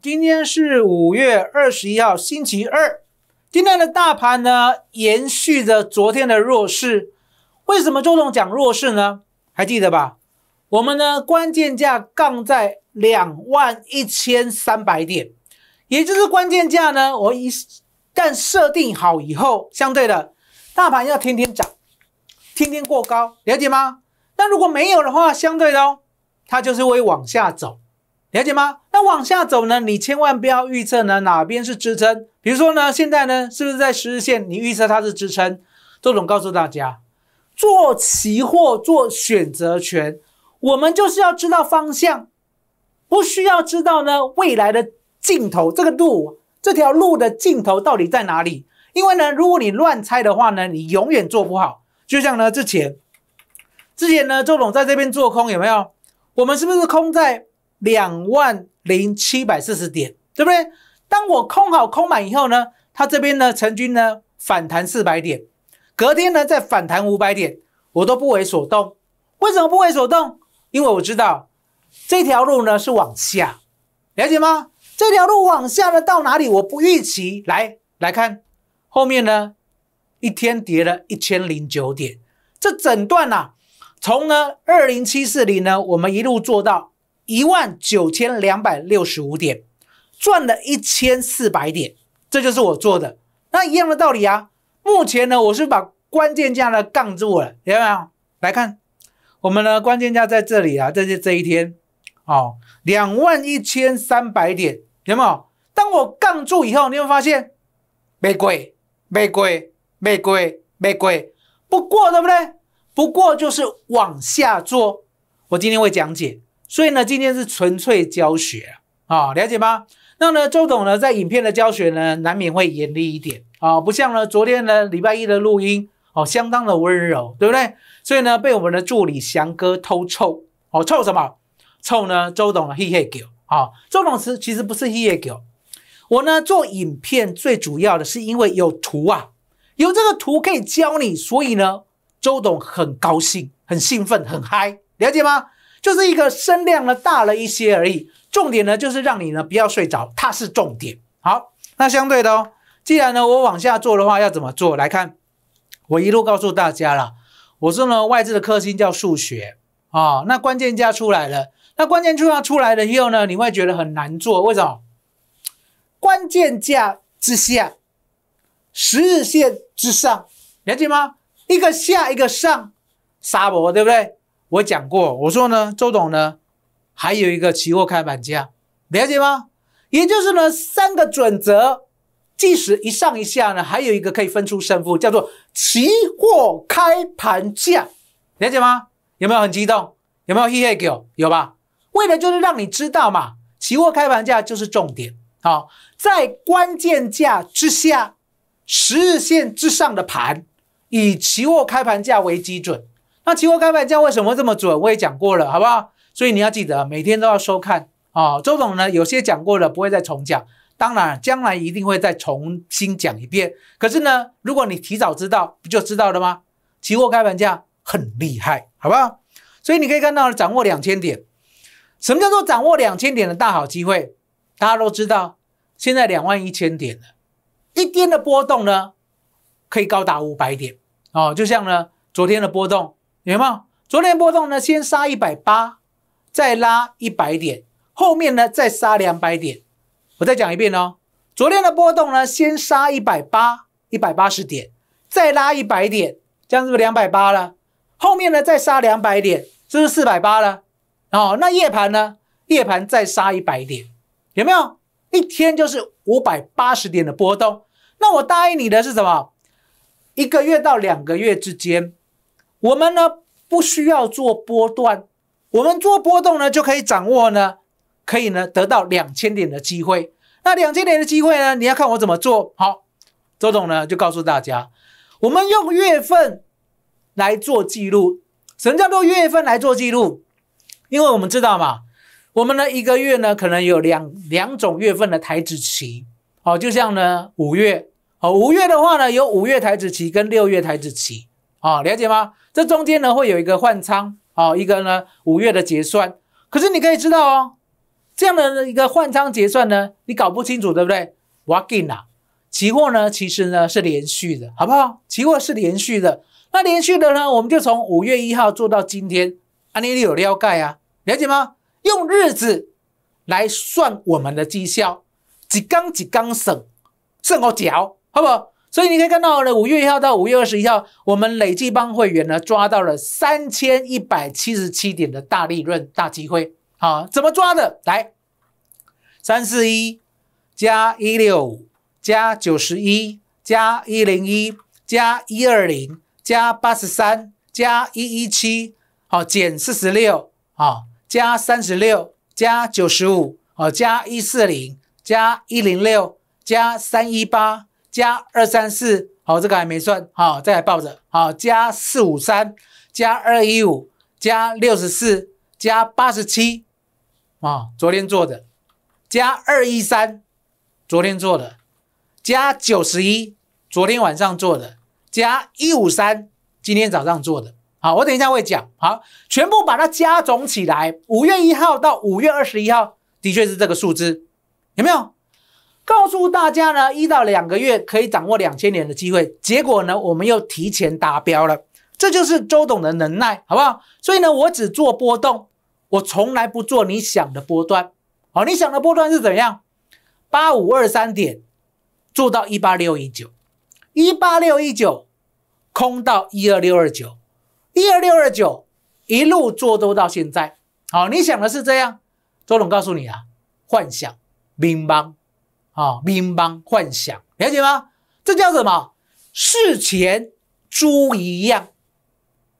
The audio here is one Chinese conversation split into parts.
今天是五月二十一号，星期二。今天的大盘呢，延续着昨天的弱势。为什么周总讲弱势呢？还记得吧？我们呢，关键价杠在两万一千三百点，也就是关键价呢，我一旦设定好以后，相对的大盘要天天涨，天天过高，了解吗？那如果没有的话，相对的哦，它就是会往下走，了解吗？那往下走呢？你千万不要预测呢哪边是支撑。比如说呢，现在呢是不是在十日线？你预测它是支撑。周总告诉大家，做期货做选择权，我们就是要知道方向，不需要知道呢未来的尽头，这个路，这条路的尽头到底在哪里？因为呢，如果你乱猜的话呢，你永远做不好。就像呢之前，之前呢周总在这边做空有没有？我们是不是空在？两万零七百四十点，对不对？当我空好空满以后呢，它这边呢曾经呢反弹四百点，隔天呢再反弹五百点，我都不为所动。为什么不为所动？因为我知道这条路呢是往下，了解吗？这条路往下呢到哪里？我不预期。来来看后面呢，一天跌了一千零九点，这整段呐，从呢二零七四零呢，我们一路做到。一万九千两百六十五点，赚了一千四百点，这就是我做的。那一样的道理啊。目前呢，我是把关键价呢杠住了，有没有？来看我们的关键价在这里啊，在这这一天，哦，两万一千三百点，有没有？当我杠住以后，你会发现没贵，没贵，没贵，没贵，不过，对不对？不过就是往下做。我今天会讲解。所以呢，今天是纯粹教学啊，了解吗？那呢，周董呢在影片的教学呢，难免会严厉一点啊，不像呢昨天呢礼拜一的录音哦，相当的温柔，对不对？所以呢，被我们的助理翔哥偷臭哦，臭什么？臭呢？周董的 hehe girl 啊，周董词其实不是 hehe girl，我呢做影片最主要的是因为有图啊，有这个图可以教你，所以呢，周董很高兴、很兴奋、很嗨，了解吗？就是一个声量呢大了一些而已，重点呢就是让你呢不要睡着，它是重点。好，那相对的哦，既然呢我往下做的话要怎么做？来看，我一路告诉大家了，我说呢外资的克星叫数学啊。那关键价出来了，那关键价要出来了以后呢，你会觉得很难做，为什么？关键价之下，十日线之上，了解吗？一个下一个上，沙博对不对？我讲过，我说呢，周董呢，还有一个期货开盘价，了解吗？也就是呢，三个准则，即使一上一下呢，还有一个可以分出胜负，叫做期货开盘价，了解吗？有没有很激动？有没有嘿嘿笑？有吧？为了就是让你知道嘛，期货开盘价就是重点。好，在关键价之下，十日线之上的盘，以期货开盘价为基准。那期货开盘价为什么这么准？我也讲过了，好不好？所以你要记得每天都要收看啊。周总呢，有些讲过了，不会再重讲。当然，将来一定会再重新讲一遍。可是呢，如果你提早知道，不就知道了吗？期货开盘价很厉害，好不好？所以你可以看到，掌握两千点，什么叫做掌握两千点的大好机会？大家都知道，现在两万一千点了，一天的波动呢，可以高达五百点哦。就像呢，昨天的波动。有没有昨天波动呢？先杀一百八，再拉一百点，后面呢再杀两百点。我再讲一遍哦，昨天的波动呢，先杀一百八，一百八十点，再拉一百点，这样是不是两百八了。后面呢再杀两百点，这是四百八了。哦，那夜盘呢？夜盘再杀一百点，有没有？一天就是五百八十点的波动。那我答应你的是什么？一个月到两个月之间。我们呢不需要做波段，我们做波动呢就可以掌握呢，可以呢得到两千点的机会。那两千点的机会呢，你要看我怎么做。好，周总呢就告诉大家，我们用月份来做记录。什么叫做月份来做记录？因为我们知道嘛，我们呢一个月呢可能有两两种月份的台子期。哦，就像呢五月，哦五月的话呢有五月台子期跟六月台子期。啊，了解吗？这中间呢会有一个换仓啊，一个呢五月的结算。可是你可以知道哦，这样的一个换仓结算呢，你搞不清楚对不对我 a l 啊，期货呢其实呢是连续的，好不好？期货是连续的，那连续的呢，我们就从五月一号做到今天，安妮你有了解啊？了解吗？用日子来算我们的绩效，几缸几缸省，算我脚，好不？好？所以你可以看到呢，五月一号到五月二十一号，我们累计帮会员呢抓到了三千一百七十七点的大利润大机会。好，怎么抓的？来，三四一加一六五加九十一加一零一加一二零加八十三加一一七，好，减四十六，好，加三十六加九十五，好，加一四零加一零六加三一八。加二三四，好，这个还没算，好，再来抱着，好，加四五三，加二一五，加六十四，加八十七，啊，昨天做的，加二一三，昨天做的，加九十一，昨天晚上做的，加一五三，今天早上做的，好，我等一下会讲，好，全部把它加总起来，五月一号到五月二十一号，的确是这个数字，有没有？告诉大家呢，一到两个月可以掌握两千年的机会。结果呢，我们又提前达标了。这就是周董的能耐，好不好？所以呢，我只做波动，我从来不做你想的波段。好，你想的波段是怎样？八五二三点做到一八六一九，一八六一九空到一二六二九，一二六二九一路做多到现在。好，你想的是这样？周董告诉你啊，幻想乒乓。啊，乒乓幻想，了解吗？这叫什么？事前猪一样，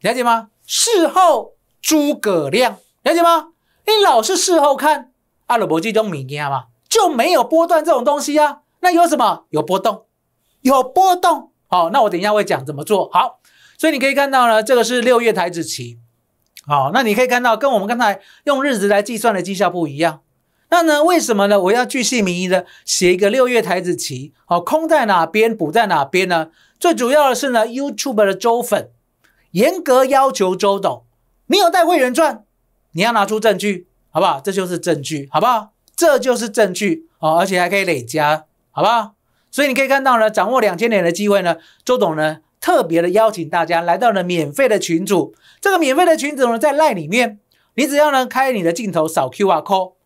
了解吗？事后诸葛亮，了解吗？你老是事后看，阿鲁伯这种物件嘛，就没有波段这种东西啊？那有什么？有波动，有波动。好，那我等一下会讲怎么做好。所以你可以看到呢，这个是六月台子期，好，那你可以看到跟我们刚才用日子来计算的绩效不一样。那呢？为什么呢？我要巨细靡遗的写一个六月台子棋，哦，空在哪边，补在哪边呢？最主要的是呢，YouTube 的周粉严格要求周董你有带会员赚，你要拿出证据，好不好？这就是证据，好不好？这就是证据哦，而且还可以累加，好不好？所以你可以看到呢，掌握两千点的机会呢，周董呢特别的邀请大家来到了免费的群组，这个免费的群组呢在赖里面，你只要呢开你的镜头扫 Q R code。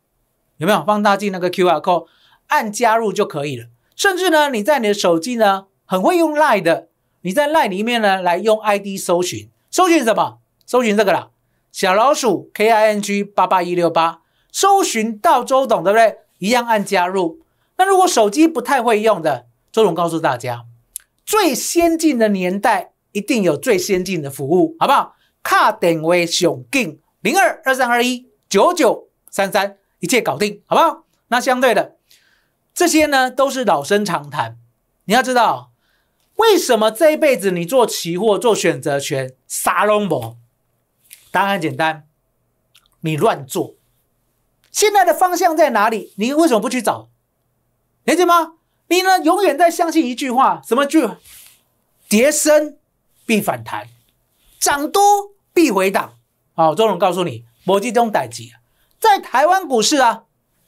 有没有放大镜那个 QR code？按加入就可以了。甚至呢，你在你的手机呢很会用 Line 的，你在 Line 里面呢来用 ID 搜寻，搜寻什么？搜寻这个啦，小老鼠 KING 八八一六八，搜寻到周董，对不对？一样按加入。那如果手机不太会用的，周董告诉大家，最先进的年代一定有最先进的服务，好不好？卡点为熊 g 零二二三二一九九三三。一切搞定，好不好？那相对的，这些呢都是老生常谈。你要知道，为什么这一辈子你做期货、做选择权杀龙博？答案简单，你乱做。现在的方向在哪里？你为什么不去找？理解吗？你呢，永远在相信一句话，什么句？跌升必反弹，涨多必回档。好，周总告诉你，逻辑中逮鸡。在台湾股市啊，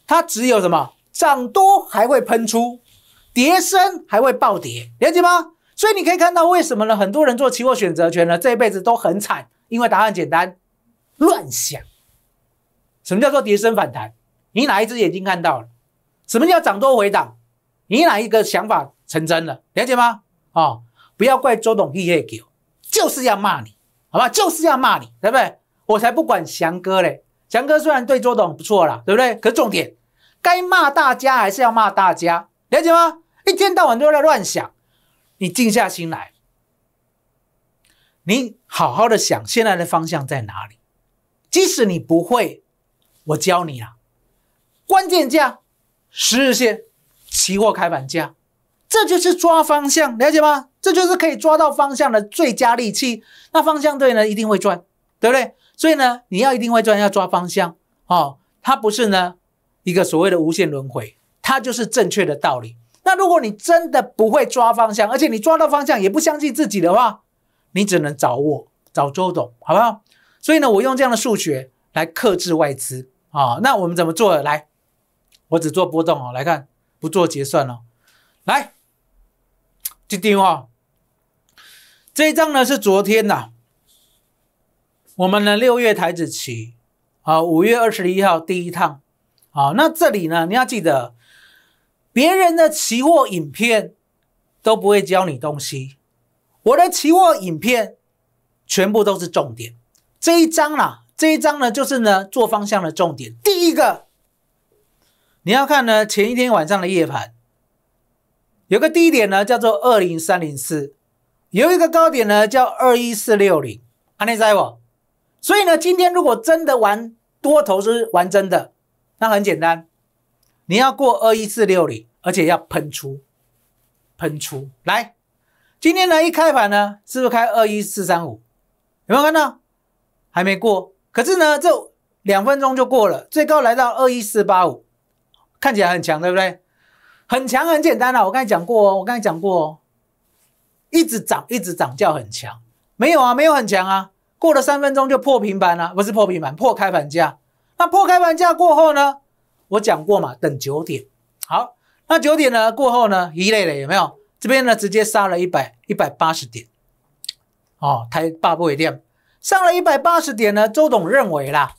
它只有什么涨多还会喷出，跌深还会暴跌，了解吗？所以你可以看到为什么呢？很多人做期货选择权呢，这一辈子都很惨，因为答案简单，乱想。什么叫做跌升反弹？你哪一只眼睛看到了？什么叫涨多回档？你哪一个想法成真了？了解吗？哦，不要怪周董，He h 就是要骂你，好吧？就是要骂你，对不对？我才不管翔哥嘞。强哥虽然对周董不错啦，对不对？可是重点，该骂大家还是要骂大家，了解吗？一天到晚都在乱想，你静下心来，你好好的想现在的方向在哪里。即使你不会，我教你啊，关键价、十日线、期货开盘价，这就是抓方向，了解吗？这就是可以抓到方向的最佳利器。那方向对呢，一定会赚，对不对？所以呢，你要一定会抓，要抓方向哦。它不是呢一个所谓的无限轮回，它就是正确的道理。那如果你真的不会抓方向，而且你抓到方向也不相信自己的话，你只能找我，找周董，好不好？所以呢，我用这样的数学来克制外资啊。那我们怎么做？来，我只做波动哦，来看，不做结算哦。来，这张哦，这一张呢是昨天呐。我们呢，六月台子起，啊，五月二十一号第一趟，好，那这里呢，你要记得，别人的期货影片都不会教你东西，我的期货影片全部都是重点。这一章啦，这一章呢，就是呢做方向的重点。第一个，你要看呢前一天晚上的夜盘，有个低点呢叫做二零三零四，有一个高点呢叫二一四六零，阿内在不？所以呢，今天如果真的玩多头是玩真的，那很简单，你要过二一四六零，而且要喷出，喷出来。今天呢，一开盘呢，是不是开二一四三五？有没有看到？还没过，可是呢，这两分钟就过了，最高来到二一四八五，看起来很强，对不对？很强，很简单啊。我刚才讲过，哦，我刚才讲过，哦，一直涨，一直涨叫很强，没有啊，没有很强啊。过了三分钟就破平板了，不是破平板，破开盘价。那破开盘价过后呢？我讲过嘛，等九点。好，那九点呢过后呢？一类的有没有？这边呢直接杀了一百一百八十点。哦，台霸不为电上了一百八十点呢。周董认为啦，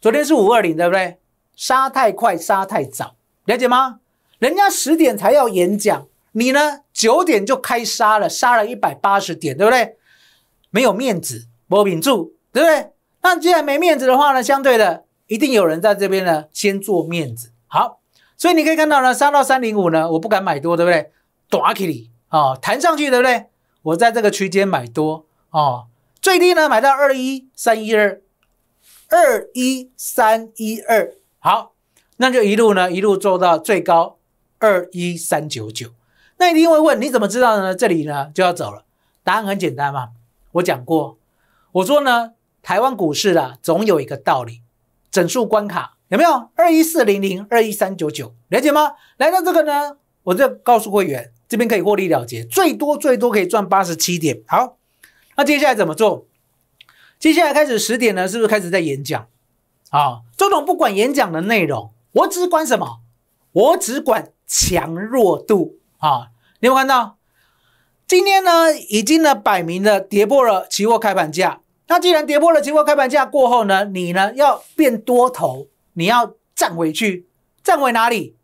昨天是五二零，对不对？杀太快，杀太早，了解吗？人家十点才要演讲，你呢九点就开杀了，杀了一百八十点，对不对？没有面子。我屏住，对不对？那既然没面子的话呢，相对的一定有人在这边呢先做面子好，所以你可以看到呢，三到三零五呢，我不敢买多，对不对？短起啊，弹上去，对不对？我在这个区间买多啊，最低呢买到二一三一二，二一三一二，好，那就一路呢一路做到最高二一三九九。那一定会问你怎么知道呢？这里呢就要走了，答案很简单嘛，我讲过。我说呢，台湾股市啊，总有一个道理，整数关卡有没有？二一四零零，二一三九九，了解吗？来到这个呢，我就告诉会员，这边可以获利了结，最多最多可以赚八十七点。好，那接下来怎么做？接下来开始十点呢，是不是开始在演讲？啊，周总不管演讲的内容，我只管什么？我只管强弱度啊。有没有看到？今天呢，已经呢摆明了跌破了期货开盘价。那既然跌破了期货开盘价过后呢，你呢要变多头，你要站回去，站回哪里？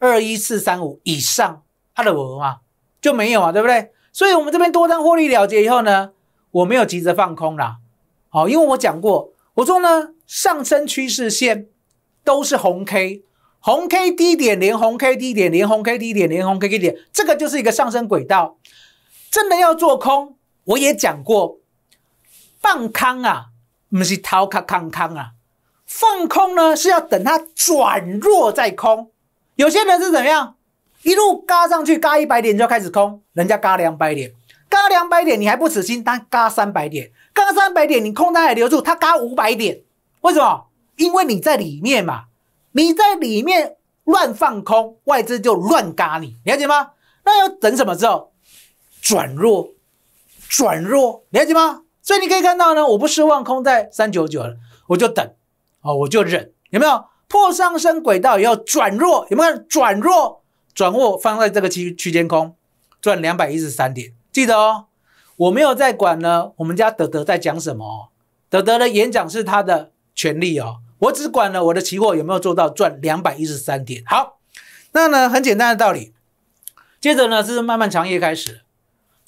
二一四三五以上，阿的伯嘛就没有啊，对不对？所以我们这边多单获利了结以后呢，我没有急着放空啦。好，因为我讲过，我说呢，上升趋势线都是红 K，红 K 低点连红 K 低点连红 K 低点连红 K 低点，这个就是一个上升轨道。真的要做空，我也讲过。放空啊，不是掏卡空空啊，放空呢是要等它转弱再空。有些人是怎么样，一路嘎上去，嘎一百点就开始空，人家嘎两百点，嘎两百点你还不死心，但嘎三百点，嘎三百点你空单还留住，他嘎五百点，为什么？因为你在里面嘛，你在里面乱放空，外资就乱嘎你，了解吗？那要等什么时候？转弱，转弱，了解吗？所以你可以看到呢，我不失望空在三九九了，我就等，哦，我就忍，有没有破上升轨道也要转弱，有没有转弱转弱放在这个区区间空赚两百一十三点，记得哦，我没有在管呢，我们家德德在讲什么，哦？德德的演讲是他的权利哦，我只管了我的期货有没有做到赚两百一十三点，好，那呢很简单的道理，接着呢是漫漫长夜开始，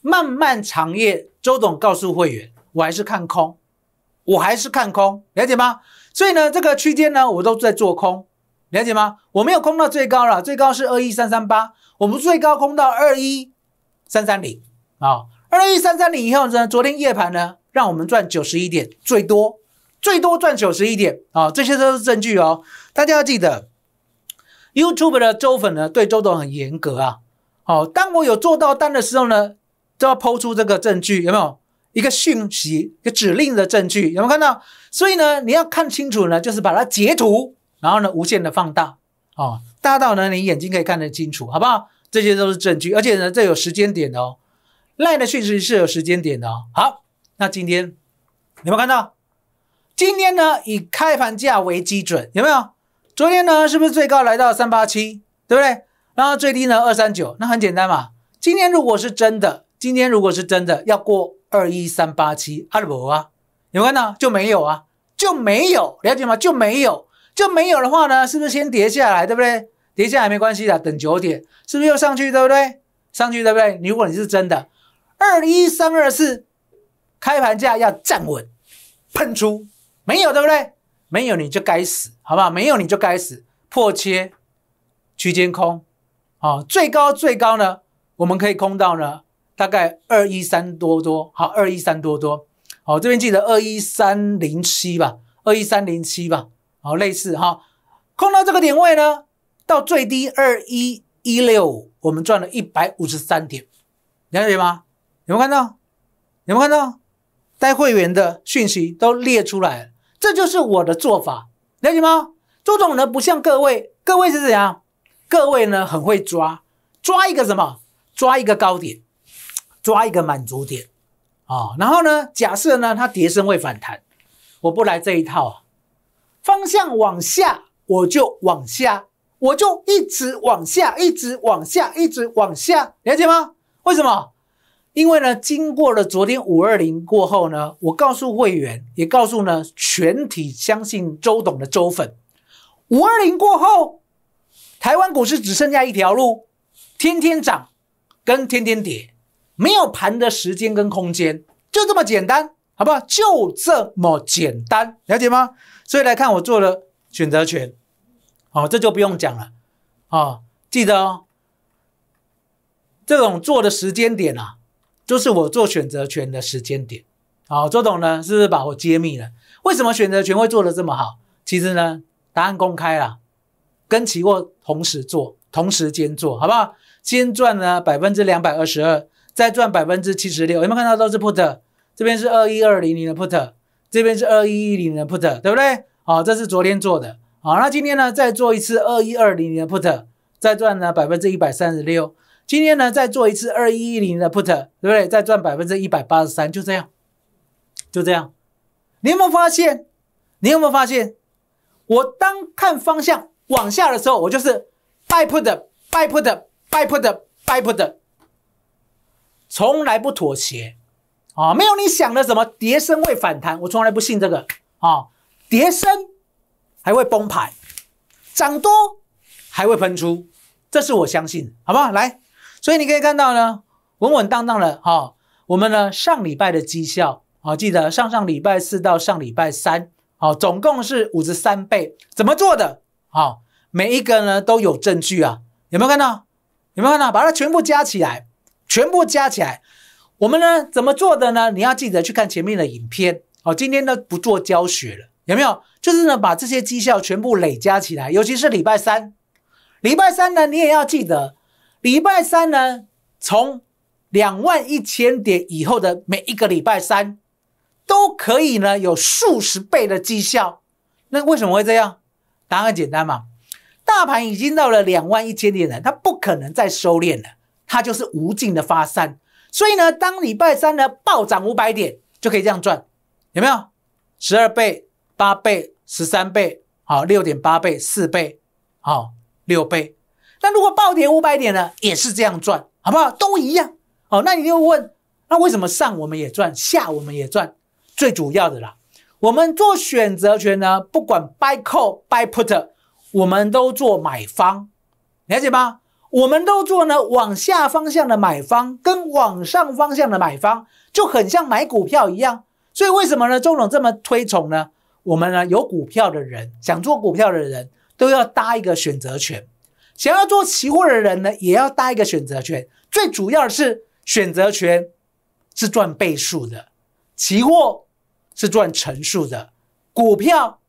漫漫长夜，周董告诉会员。我还是看空，我还是看空，了解吗？所以呢，这个区间呢，我都在做空，了解吗？我没有空到最高了，最高是二一三三八，我们最高空到二一三三零啊，二一三三零以后呢，昨天夜盘呢，让我们赚九十一点，最多最多赚九十一点啊，这些都是证据哦，大家要记得，YouTube 的周粉呢对周董很严格啊，哦，当我有做到单的时候呢，都要抛出这个证据，有没有？一个讯息、一个指令的证据有没有看到？所以呢，你要看清楚呢，就是把它截图，然后呢，无限的放大，哦，大到呢你眼睛可以看得清楚，好不好？这些都是证据，而且呢，这有时间点的哦。赖的讯息是有时间点的哦。好，那今天有没有看到？今天呢，以开盘价为基准，有没有？昨天呢，是不是最高来到三八七，对不对？然后最低呢，二三九，那很简单嘛。今天如果是真的，今天如果是真的要过。二一三八七，阿拉伯啊，有看到就没有啊？就没有了解吗？就没有就没有的话呢，是不是先跌下来，对不对？跌下来没关系的，等九点是不是又上去，对不对？上去对不对？如果你是真的，二一三二四开盘价要站稳，喷出没有，对不对？没有你就该死，好不好？没有你就该死，破切区间空，哦，最高最高呢，我们可以空到呢。大概二一三多多好，二一三多多好，这边记得二一三零七吧，二一三零七吧，好类似哈，空到这个点位呢，到最低二一一六我们赚了一百五十三点，了解吗？有没有看到？有没有看到？带会员的讯息都列出来了，这就是我的做法，了解吗？周总呢不像各位，各位是怎样？各位呢很会抓，抓一个什么？抓一个高点。抓一个满足点，啊，然后呢，假设呢它跌升会反弹，我不来这一套，方向往下我就往下，我就一直往下，一直往下，一直往下，了解吗？为什么？因为呢，经过了昨天五二零过后呢，我告诉会员，也告诉呢全体相信周董的周粉，五二零过后，台湾股市只剩下一条路，天天涨，跟天天跌。没有盘的时间跟空间，就这么简单，好不好？就这么简单，了解吗？所以来看我做了选择权，好，这就不用讲了，啊，记得哦，这种做的时间点啊，就是我做选择权的时间点，好，周总呢是不是把我揭秘了？为什么选择权会做的这么好？其实呢，答案公开了，跟期货同时做，同时间做，好不好？先赚了百分之两百二十二。再赚百分之七十六，有没有看到都是 put，这边是二一二零零的 put，这边是二一一零的 put，对不对？好，这是昨天做的，好，那今天呢，再做一次二一二零零的 put，再赚呢百分之一百三十六，今天呢，再做一次二一一零的 put，对不对？再赚百分之一百八十三，就这样，就这样，你有没有发现？你有没有发现？我当看方向往下的时候，我就是 buy put，buy put，buy put，buy put。从来不妥协，啊，没有你想的什么碟升会反弹，我从来不信这个啊，碟升还会崩盘，涨多还会喷出，这是我相信，好不好？来，所以你可以看到呢，稳稳当当的哈，我们呢上礼拜的绩效啊，记得上上礼拜四到上礼拜三哦，总共是五十三倍，怎么做的哦，每一个呢都有证据啊，有没有看到？有没有看到？把它全部加起来。全部加起来，我们呢怎么做的呢？你要记得去看前面的影片哦。今天呢不做教学了，有没有？就是呢把这些绩效全部累加起来，尤其是礼拜三。礼拜三呢，你也要记得，礼拜三呢，从两万一千点以后的每一个礼拜三，都可以呢有数十倍的绩效。那为什么会这样？答案简单嘛，大盘已经到了两万一千点了，它不可能再收敛了。它就是无尽的发散，所以呢，当礼拜三呢暴涨五百点，就可以这样赚，有没有？十二倍、八倍、十三倍，好，六点八倍、四倍，好，六倍。那如果暴跌五百点呢，也是这样赚，好不好？都一样。哦，那你就问，那为什么上我们也赚，下我们也赚？最主要的啦，我们做选择权呢，不管 buy call、buy put，我们都做买方，了解吗？我们都做呢，往下方向的买方跟往上方向的买方就很像买股票一样，所以为什么呢？周总这么推崇呢？我们呢有股票的人想做股票的人都要搭一个选择权，想要做期货的人呢也要搭一个选择权。最主要的是选择权是赚倍数的，期货是赚成数的，股票。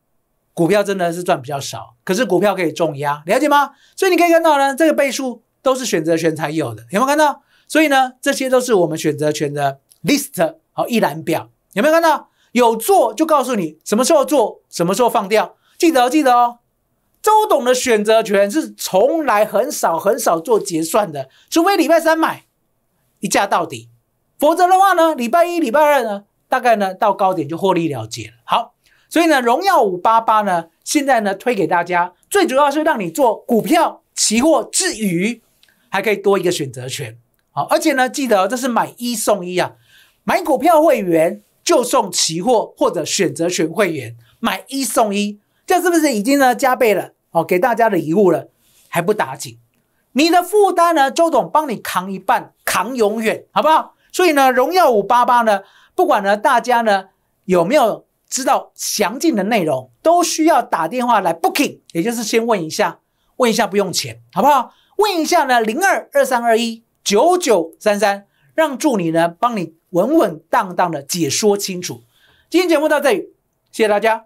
股票真的是赚比较少，可是股票可以重压，了解吗？所以你可以看到呢，这个倍数都是选择权才有的，有没有看到？所以呢，这些都是我们选择权的 list 好一览表，有没有看到？有做就告诉你什么时候做，什么时候放掉，记得记得哦。周董的选择权是从来很少很少做结算的，除非礼拜三买，一价到底，否则的话呢，礼拜一、礼拜二呢，大概呢到高点就获利了结了。好。所以呢，荣耀五八八呢，现在呢推给大家，最主要是让你做股票、期货之余，还可以多一个选择权，好，而且呢，记得这是买一送一啊，买股票会员就送期货或者选择权会员，买一送一，这是不是已经呢加倍了？哦，给大家的礼物了，还不打紧，你的负担呢，周董帮你扛一半，扛永远，好不好？所以呢，荣耀五八八呢，不管呢大家呢有没有。知道详尽的内容都需要打电话来 booking，也就是先问一下，问一下不用钱，好不好？问一下呢，零二二三二一九九三三，让助理呢帮你稳稳当当的解说清楚。今天节目到这里，谢谢大家。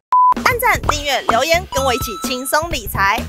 按赞、订阅、留言，跟我一起轻松理财。